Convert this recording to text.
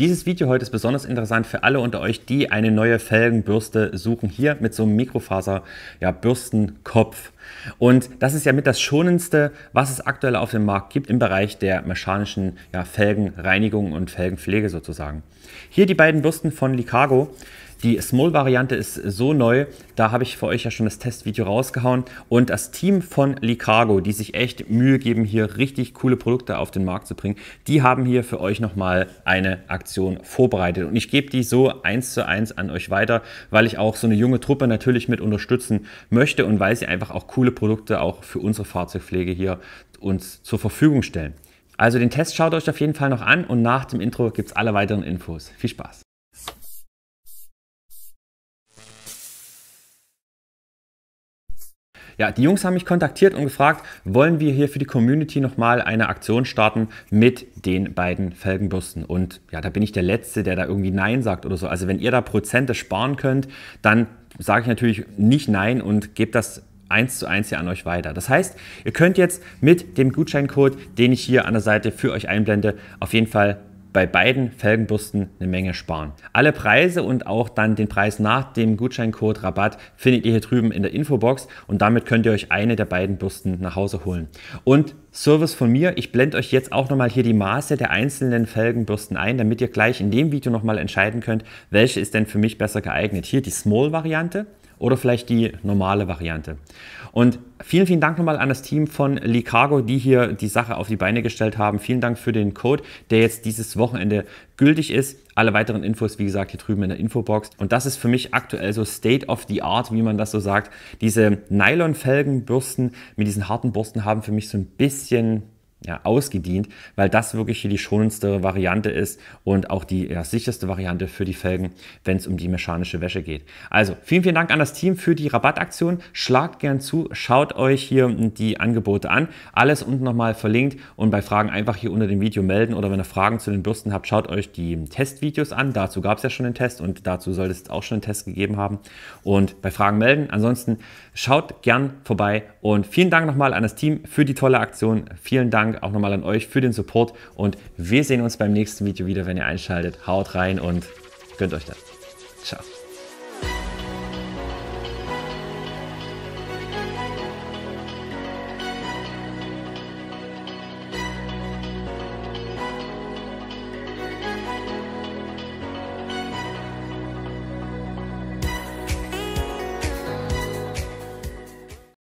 Dieses Video heute ist besonders interessant für alle unter euch, die eine neue Felgenbürste suchen. Hier mit so einem Mikrofaser-Bürstenkopf. Ja, und das ist ja mit das Schonendste, was es aktuell auf dem Markt gibt im Bereich der mechanischen ja, Felgenreinigung und Felgenpflege sozusagen. Hier die beiden Bürsten von Licago. Die Small-Variante ist so neu, da habe ich für euch ja schon das Testvideo rausgehauen. Und das Team von Licargo, die sich echt Mühe geben, hier richtig coole Produkte auf den Markt zu bringen, die haben hier für euch nochmal eine Aktion vorbereitet. Und ich gebe die so eins zu eins an euch weiter, weil ich auch so eine junge Truppe natürlich mit unterstützen möchte und weil sie einfach auch coole Produkte auch für unsere Fahrzeugpflege hier uns zur Verfügung stellen. Also den Test schaut euch auf jeden Fall noch an und nach dem Intro gibt es alle weiteren Infos. Viel Spaß! Ja, die Jungs haben mich kontaktiert und gefragt, wollen wir hier für die Community nochmal eine Aktion starten mit den beiden Felgenbürsten. Und ja, da bin ich der Letzte, der da irgendwie Nein sagt oder so. Also wenn ihr da Prozente sparen könnt, dann sage ich natürlich nicht Nein und gebe das eins zu eins hier an euch weiter. Das heißt, ihr könnt jetzt mit dem Gutscheincode, den ich hier an der Seite für euch einblende, auf jeden Fall bei beiden Felgenbürsten eine Menge sparen. Alle Preise und auch dann den Preis nach dem Gutscheincode Rabatt findet ihr hier drüben in der Infobox und damit könnt ihr euch eine der beiden Bürsten nach Hause holen. Und Service von mir, ich blende euch jetzt auch nochmal hier die Maße der einzelnen Felgenbürsten ein, damit ihr gleich in dem Video nochmal entscheiden könnt, welche ist denn für mich besser geeignet. Hier die Small-Variante oder vielleicht die normale Variante. Und vielen, vielen Dank nochmal an das Team von Licargo, die hier die Sache auf die Beine gestellt haben. Vielen Dank für den Code, der jetzt dieses Wochenende gültig ist. Alle weiteren Infos, wie gesagt, hier drüben in der Infobox. Und das ist für mich aktuell so State of the Art, wie man das so sagt. Diese Nylon-Felgenbürsten mit diesen harten Bürsten haben für mich so ein bisschen ja, ausgedient, weil das wirklich hier die schonendste Variante ist und auch die ja, sicherste Variante für die Felgen, wenn es um die mechanische Wäsche geht. Also vielen, vielen Dank an das Team für die Rabattaktion. Schlagt gern zu, schaut euch hier die Angebote an. Alles unten nochmal verlinkt und bei Fragen einfach hier unter dem Video melden oder wenn ihr Fragen zu den Bürsten habt, schaut euch die Testvideos an. Dazu gab es ja schon einen Test und dazu sollte es auch schon einen Test gegeben haben. Und bei Fragen melden. Ansonsten schaut gern vorbei und vielen Dank nochmal an das Team für die tolle Aktion. Vielen Dank Dank auch nochmal an euch für den Support und wir sehen uns beim nächsten Video wieder, wenn ihr einschaltet. Haut rein und gönnt euch das. Ciao.